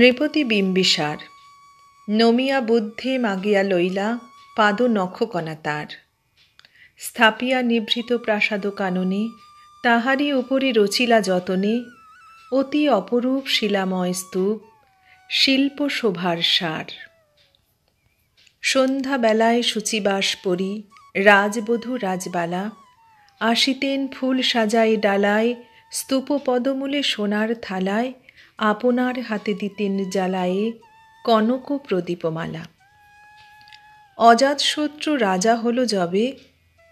নৃপতি বিম্বিসার নমিয়া বুদ্ধে মাগিয়া লইলা পাদ নখকণা তার স্থাপিয়া নিভৃত প্রাসাদ কাননে তাহারই উপরে রচিলা যতনে অতি অপরূপ শিলাময় স্তূপ শিল্প শোভার সার সন্ধ্যাবেলায় সূচিবাস পরি রাজবধূ রাজবালা আসিতেন ফুল সাজাই ডালায় স্তূপপদমূলে সোনার থালায় আপনার হাতে দিতেন জ্বালায়ে কনক প্রদীপমালা অজাতশত্রু রাজা হল যবে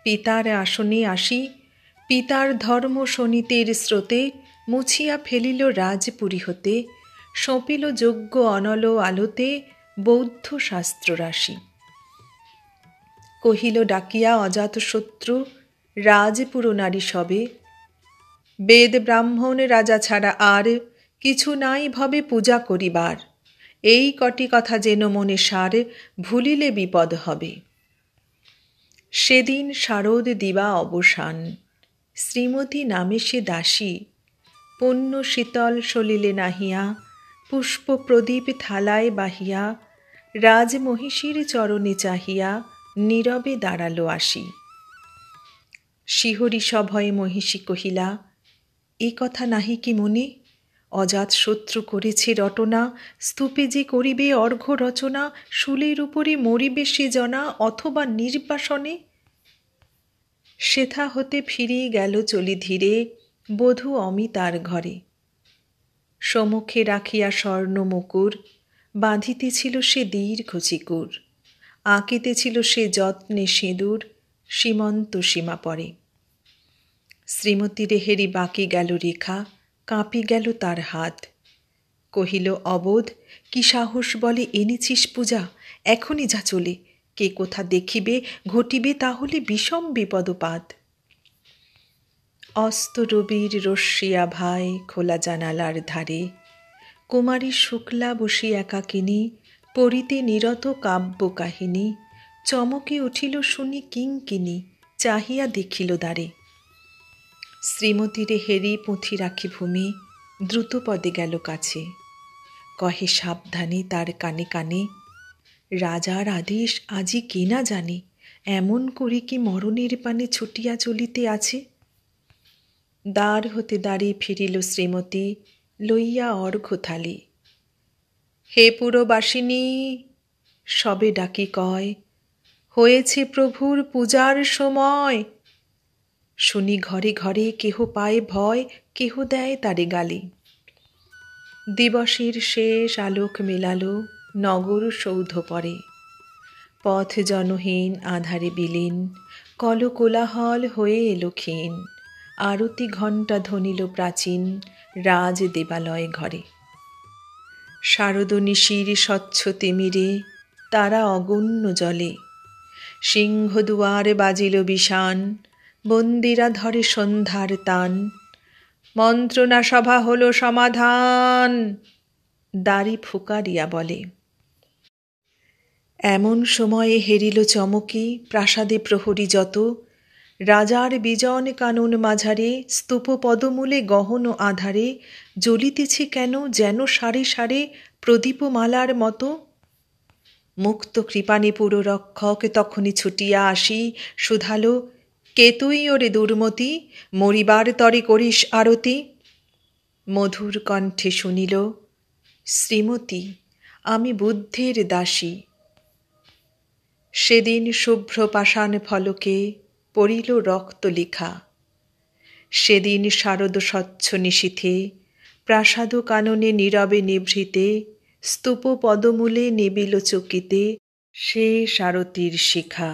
পিতার আসনে আসি পিতার ধর্ম শনিতের স্রোতে মুছিয়া ফেলিল রাজপুরী হতে সঁপিল যোগ্য অনল আলোতে বৌদ্ধ শাস্ত্র রাশি কহিল ডাকিয়া অজাতশত্রু রাজপুর নারী সবে বেদ ব্রাহ্মণ রাজা ছাড়া আর কিছু নাই ভবে পূজা করিবার এই কটি কথা যেন মনে সার ভুলিলে বিপদ হবে সেদিন শারদ দিবা অবসান শ্রীমতী নামে সে দাসী পণ্য শীতল সলিলে নাহিয়া পুষ্প প্রদীপ থালায় বাহিয়া রাজমহিষীর চরণে চাহিয়া নীরবে দাঁড়ালো আসি শিহরি সভয়ে মহিষী কহিলা এ কথা নাহি কি মনে অজাত শত্রু করেছে রটনা স্তূপে যে করিবে অর্ঘ্য রচনা শুলের উপরে মরিবে সে জনা অথবা নির্বাসনে সেথা হতে ফিরে গেল চলি ধীরে বধূ অমিতার ঘরে সমুখে রাখিয়া স্বর্ণ মুকুর বাঁধিতেছিল সে দীর্ঘ চিকুর আঁকিতেছিল সে যত্নে সিঁদুর সীমন্ত সীমা পরে শ্রীমতী রেহেরি বাকি গেল রেখা কাঁপি গেল তার হাত কহিল অবোধ কি সাহস বলে এনেছিস পূজা এখনই যা চলে কে কোথা দেখিবে ঘটিবে তাহলে বিষম বিপদপাত অস্ত রবির রশ্মিয়া ভাই খোলা জানালার ধারে কুমারী শুক্লা বসি একাকিনী পড়িতে নিরত কাব্য কাহিনী চমকে উঠিল শুনি কিঙ্কিনী চাহিয়া দেখিল দাঁড়ে শ্রীমতীরে হেরি পুঁথি রাখি ভূমি দ্রুত পদে গেল কাছে কহে সাবধানে তার কানে কানে রাজার আদেশ আজি কে না জানে এমন করি কি মরণের পানে ছুটিয়া চলিতে আছে দ্বার হতে দাঁড়িয়ে ফিরিল শ্রীমতী লইয়া অর্ঘ থালি হে পুরবাসিনী সবে ডাকি কয় হয়েছে প্রভুর পূজার সময় শুনি ঘরে ঘরে কেহ পায় ভয় কেহ দেয় তারে গালি দিবসের শেষ আলোক মেলাল নগর সৌধ পরে পথ জনহীন আধারে বিলীন কল কোলাহল হয়ে এলো ক্ষীণ আরতি ঘণ্টা ধনিল প্রাচীন রাজ দেবালয় ঘরে শারদ নিশির স্বচ্ছ তিমিরে তারা অগণ্য জলে সিংহদুয়ার বাজিল বিষান বন্দিরা ধরে সন্ধ্যার তান মন্ত্রণা সভা হলো সমাধান দাড়ি ফুকারিয়া বলে এমন সময়ে হেরিল চমকি প্রাসাদে প্রহরী যত রাজার বিজন কানুন মাঝারে স্তূপ পদমূলে গহন আধারে জ্বলিতেছে কেন যেন সারে সারে মালার মতো মুক্ত কৃপাণী রক্ষক তখনই ছুটিয়া আসি শুধালো কেতুই ওরে দুর্মতি মরিবার তরে করিস আরতি মধুর কণ্ঠে শুনিল শ্রীমতী আমি বুদ্ধের দাসী সেদিন শুভ্র পাষাণ ফলকে পড়িল রক্ত লেখা সেদিন শারদ স্বচ্ছ নিশীথে প্রাসাদ কাননে নীরবে নিভৃতে স্তূপ পদমূলে নিবিল চকিতে সে সারথীর শিখা